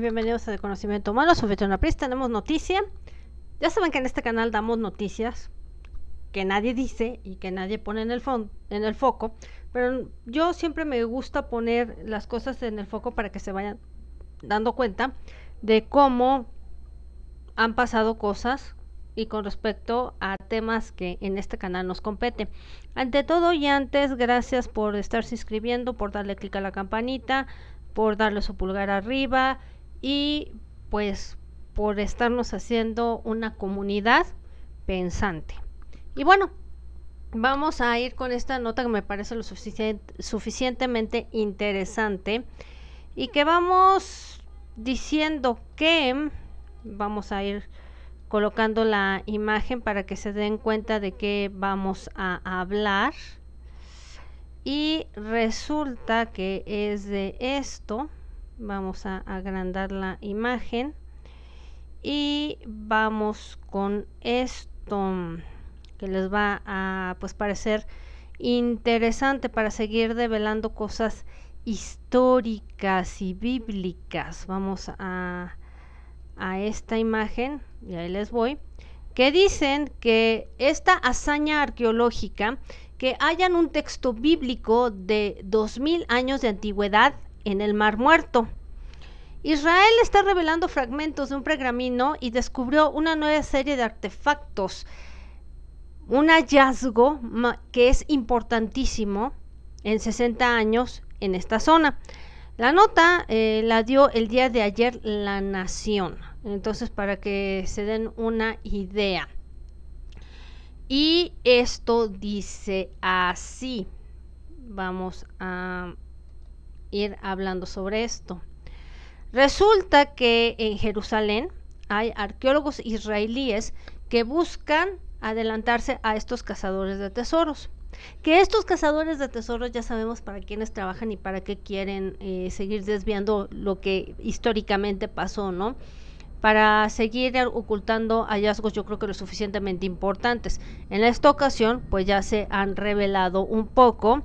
bienvenidos a De Conocimiento Humano, soy una Pris. Tenemos noticia. Ya saben que en este canal damos noticias que nadie dice y que nadie pone en el, en el foco, pero yo siempre me gusta poner las cosas en el foco para que se vayan dando cuenta de cómo han pasado cosas y con respecto a temas que en este canal nos competen. Ante todo y antes, gracias por estar suscribiendo, por darle clic a la campanita, por darle su pulgar arriba y pues por estarnos haciendo una comunidad pensante. Y bueno, vamos a ir con esta nota que me parece lo suficientemente interesante y que vamos diciendo que vamos a ir colocando la imagen para que se den cuenta de qué vamos a hablar. Y resulta que es de esto vamos a agrandar la imagen y vamos con esto que les va a pues parecer interesante para seguir develando cosas históricas y bíblicas vamos a a esta imagen y ahí les voy que dicen que esta hazaña arqueológica que hayan un texto bíblico de 2000 años de antigüedad en el Mar Muerto. Israel está revelando fragmentos de un pergamino y descubrió una nueva serie de artefactos. Un hallazgo que es importantísimo en 60 años en esta zona. La nota eh, la dio el día de ayer La Nación. Entonces, para que se den una idea. Y esto dice así. Vamos a ir hablando sobre esto. Resulta que en Jerusalén hay arqueólogos israelíes que buscan adelantarse a estos cazadores de tesoros. Que estos cazadores de tesoros ya sabemos para quiénes trabajan y para qué quieren eh, seguir desviando lo que históricamente pasó, ¿no? Para seguir ocultando hallazgos yo creo que lo suficientemente importantes. En esta ocasión pues ya se han revelado un poco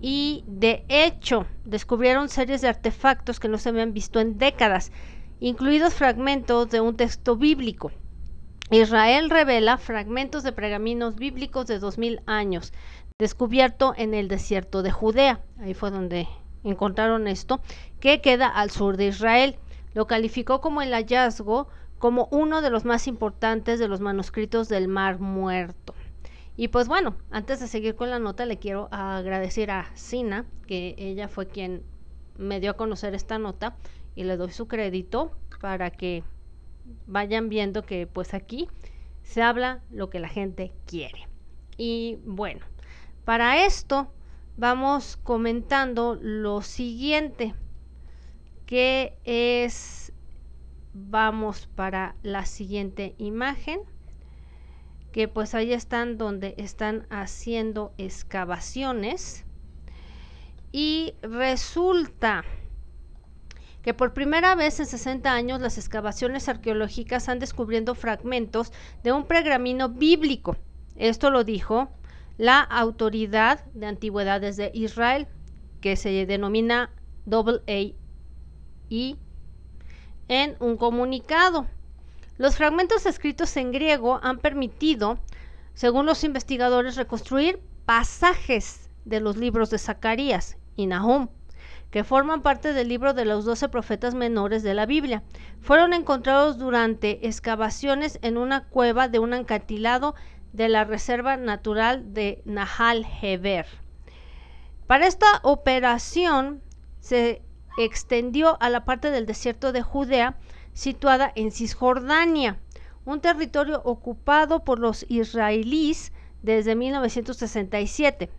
y de hecho descubrieron series de artefactos que no se habían visto en décadas, incluidos fragmentos de un texto bíblico. Israel revela fragmentos de pergaminos bíblicos de 2000 años, descubierto en el desierto de Judea, ahí fue donde encontraron esto, que queda al sur de Israel. Lo calificó como el hallazgo como uno de los más importantes de los manuscritos del Mar Muerto. Y pues bueno, antes de seguir con la nota, le quiero agradecer a Sina, que ella fue quien me dio a conocer esta nota y le doy su crédito para que vayan viendo que pues aquí se habla lo que la gente quiere. Y bueno, para esto vamos comentando lo siguiente, que es, vamos para la siguiente imagen que pues ahí están donde están haciendo excavaciones y resulta que por primera vez en 60 años las excavaciones arqueológicas han descubriendo fragmentos de un pregramino bíblico. Esto lo dijo la Autoridad de Antigüedades de Israel, que se denomina AAI e, en un comunicado. Los fragmentos escritos en griego han permitido, según los investigadores, reconstruir pasajes de los libros de Zacarías y Nahum, que forman parte del libro de los doce profetas menores de la Biblia. Fueron encontrados durante excavaciones en una cueva de un encantilado de la Reserva Natural de Nahal Heber. Para esta operación se extendió a la parte del desierto de Judea situada en Cisjordania, un territorio ocupado por los israelíes desde 1967.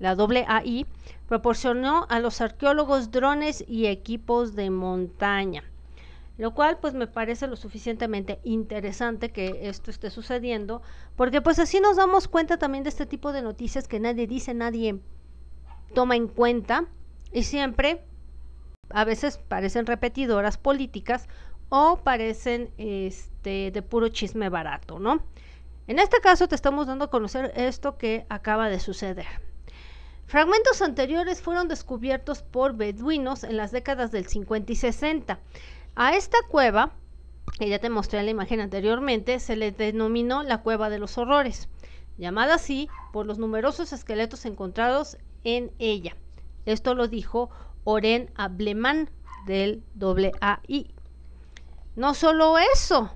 La AAI proporcionó a los arqueólogos drones y equipos de montaña, lo cual pues me parece lo suficientemente interesante que esto esté sucediendo, porque pues así nos damos cuenta también de este tipo de noticias que nadie dice, nadie toma en cuenta y siempre a veces parecen repetidoras políticas o parecen este, de puro chisme barato, ¿no? En este caso te estamos dando a conocer esto que acaba de suceder. Fragmentos anteriores fueron descubiertos por beduinos en las décadas del 50 y 60. A esta cueva, que ya te mostré en la imagen anteriormente, se le denominó la cueva de los horrores, llamada así por los numerosos esqueletos encontrados en ella. Esto lo dijo Oren Ableman del WAI. No solo eso,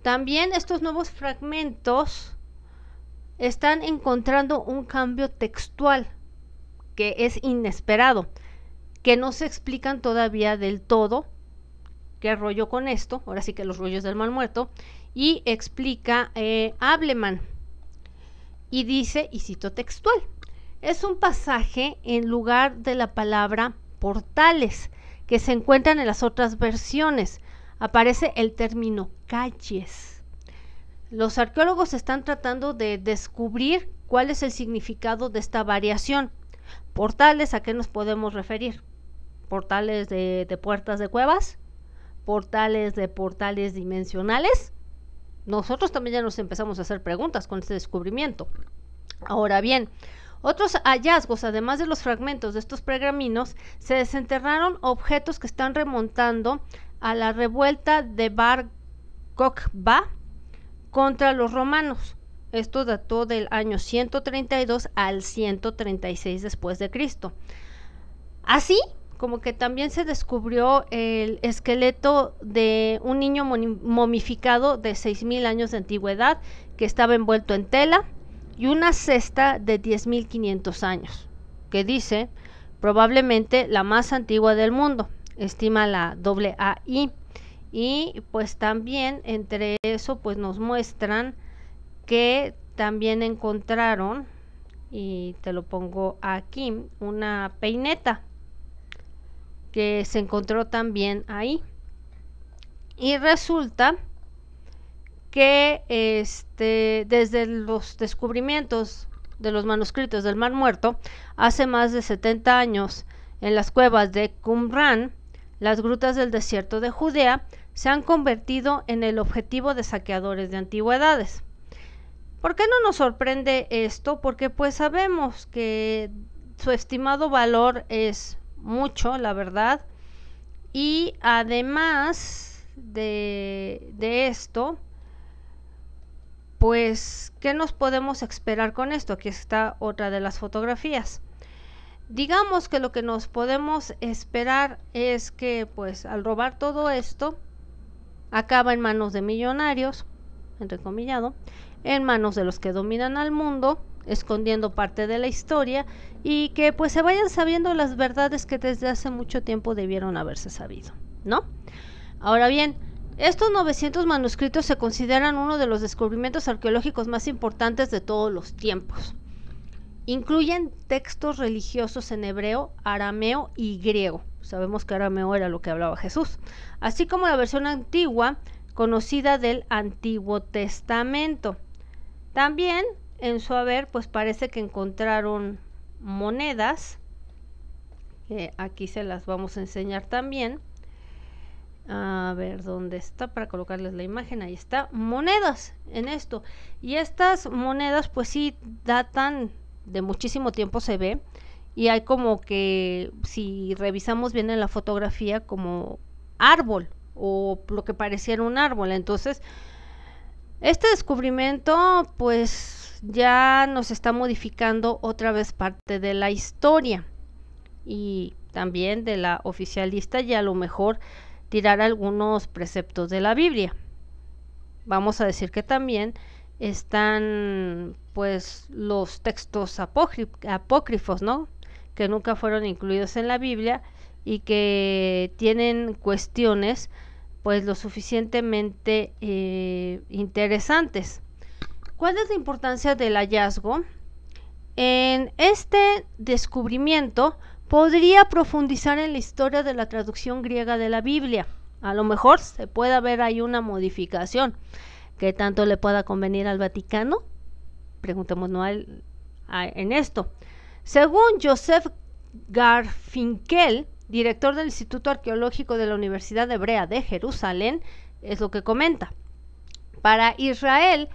también estos nuevos fragmentos están encontrando un cambio textual que es inesperado, que no se explican todavía del todo qué rollo con esto, ahora sí que los rollos del mal muerto, y explica eh, Ableman. Y dice, y cito textual, es un pasaje en lugar de la palabra portales que se encuentran en las otras versiones, aparece el término calles. Los arqueólogos están tratando de descubrir cuál es el significado de esta variación. Portales, ¿a qué nos podemos referir? Portales de, puertas de cuevas, portales de portales dimensionales. Nosotros también ya nos empezamos a hacer preguntas con este descubrimiento. Ahora bien, otros hallazgos, además de los fragmentos de estos pregraminos se desenterraron objetos que están remontando a la revuelta de Bar Kokhba contra los romanos. Esto dató del año 132 al 136 después de Cristo. Así como que también se descubrió el esqueleto de un niño momificado de 6.000 años de antigüedad que estaba envuelto en tela y una cesta de 10.500 años, que dice probablemente la más antigua del mundo, estima la doble AI. Y pues también entre eso pues nos muestran que también encontraron, y te lo pongo aquí, una peineta que se encontró también ahí. Y resulta que este, desde los descubrimientos de los manuscritos del Mar Muerto, hace más de 70 años, en las cuevas de Qumran, las grutas del desierto de Judea se han convertido en el objetivo de saqueadores de antigüedades. ¿Por qué no nos sorprende esto? Porque pues sabemos que su estimado valor es mucho, la verdad. Y además de, de esto, pues, ¿qué nos podemos esperar con esto? Aquí está otra de las fotografías digamos que lo que nos podemos esperar es que pues al robar todo esto acaba en manos de millonarios, entrecomillado, en manos de los que dominan al mundo, escondiendo parte de la historia y que pues se vayan sabiendo las verdades que desde hace mucho tiempo debieron haberse sabido, ¿no? Ahora bien, estos 900 manuscritos se consideran uno de los descubrimientos arqueológicos más importantes de todos los tiempos. Incluyen textos religiosos en hebreo, arameo y griego. Sabemos que arameo era lo que hablaba Jesús. Así como la versión antigua, conocida del Antiguo Testamento. También en su haber, pues parece que encontraron monedas, aquí se las vamos a enseñar también. A ver dónde está para colocarles la imagen. Ahí está. Monedas en esto. Y estas monedas pues sí datan de muchísimo tiempo se ve y hay como que si revisamos bien en la fotografía como árbol o lo que pareciera un árbol. Entonces, este descubrimiento pues ya nos está modificando otra vez parte de la historia y también de la oficialista y a lo mejor tirar algunos preceptos de la Biblia. Vamos a decir que también están pues los textos apócrifos, ¿no? Que nunca fueron incluidos en la Biblia y que tienen cuestiones pues lo suficientemente eh, interesantes. ¿Cuál es la importancia del hallazgo? En este descubrimiento podría profundizar en la historia de la traducción griega de la Biblia. A lo mejor se puede ver ahí una modificación. ¿Qué tanto le pueda convenir al Vaticano? Preguntémonos en esto. Según Joseph Garfinkel, director del Instituto Arqueológico de la Universidad Hebrea de Jerusalén, es lo que comenta. Para Israel,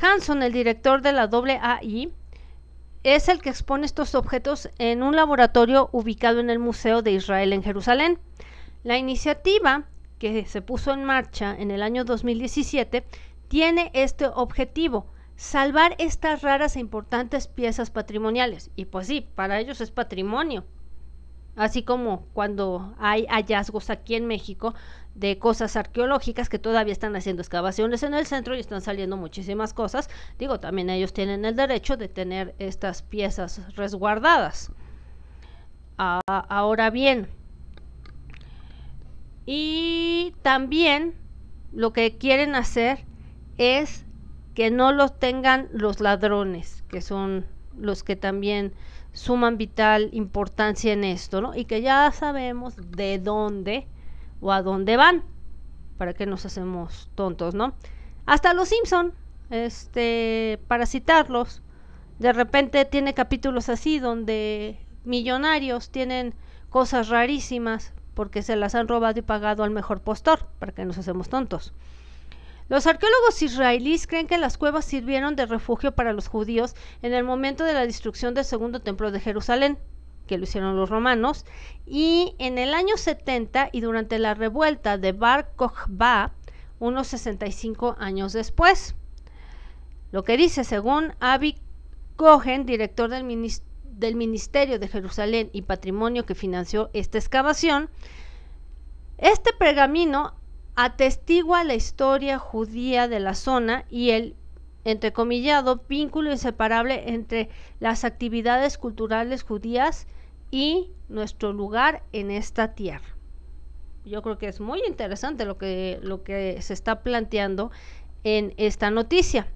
Hanson, el director de la WAI, es el que expone estos objetos en un laboratorio ubicado en el Museo de Israel en Jerusalén. La iniciativa que se puso en marcha en el año 2017 tiene este objetivo, salvar estas raras e importantes piezas patrimoniales. Y pues sí, para ellos es patrimonio. Así como cuando hay hallazgos aquí en México de cosas arqueológicas que todavía están haciendo excavaciones en el centro y están saliendo muchísimas cosas, digo, también ellos tienen el derecho de tener estas piezas resguardadas. ahora bien, y también lo que quieren hacer es que no los tengan los ladrones, que son los que también suman vital importancia en esto, ¿no? Y que ya sabemos de dónde o a dónde van, para que nos hacemos tontos, ¿no? Hasta los Simpson, este, para citarlos, de repente tiene capítulos así donde millonarios tienen cosas rarísimas porque se las han robado y pagado al mejor postor, para que nos hacemos tontos. Los arqueólogos israelíes creen que las cuevas sirvieron de refugio para los judíos en el momento de la destrucción del segundo templo de Jerusalén, que lo hicieron los romanos, y en el año 70 y durante la revuelta de Bar Kokhba, unos 65 años después. Lo que dice, según Avi Cohen, director del Ministerio de Jerusalén y Patrimonio que financió esta excavación, este pergamino atestigua la historia judía de la zona y el entrecomillado vínculo inseparable entre las actividades culturales judías y nuestro lugar en esta tierra. Yo creo que es muy interesante lo que, lo que se está planteando en esta noticia.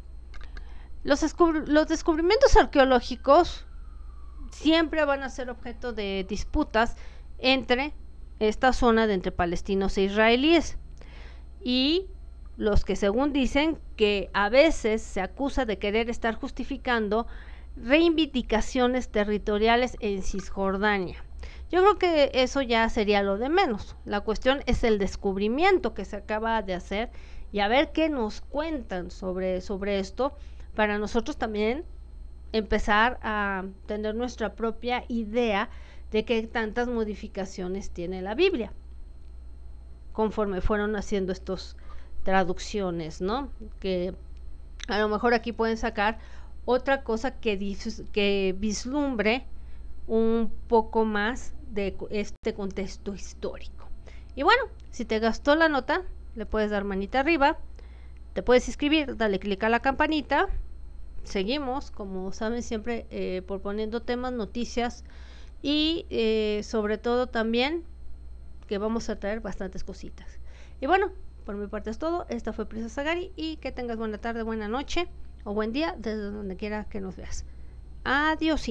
Los, los descubrimientos arqueológicos siempre van a ser objeto de disputas entre esta zona de entre palestinos e israelíes y los que según dicen que a veces se acusa de querer estar justificando reivindicaciones territoriales en Cisjordania. Yo creo que eso ya sería lo de menos. La cuestión es el descubrimiento que se acaba de hacer y a ver qué nos cuentan sobre, sobre esto para nosotros también empezar a tener nuestra propia idea de qué tantas modificaciones tiene la Biblia conforme fueron haciendo estas traducciones, ¿no? Que a lo mejor aquí pueden sacar otra cosa que, vislumbre un poco más de este contexto histórico. Y bueno, si te gastó la nota, le puedes dar manita arriba, te puedes inscribir, dale clic a la campanita. Seguimos, como saben siempre, eh, proponiendo temas, noticias y eh, sobre todo también que vamos a traer bastantes cositas. Y bueno, por mi parte es todo. Esta fue Prisa Sagari y que tengas buena tarde, buena noche o buen día desde donde quiera que nos veas. Adiós.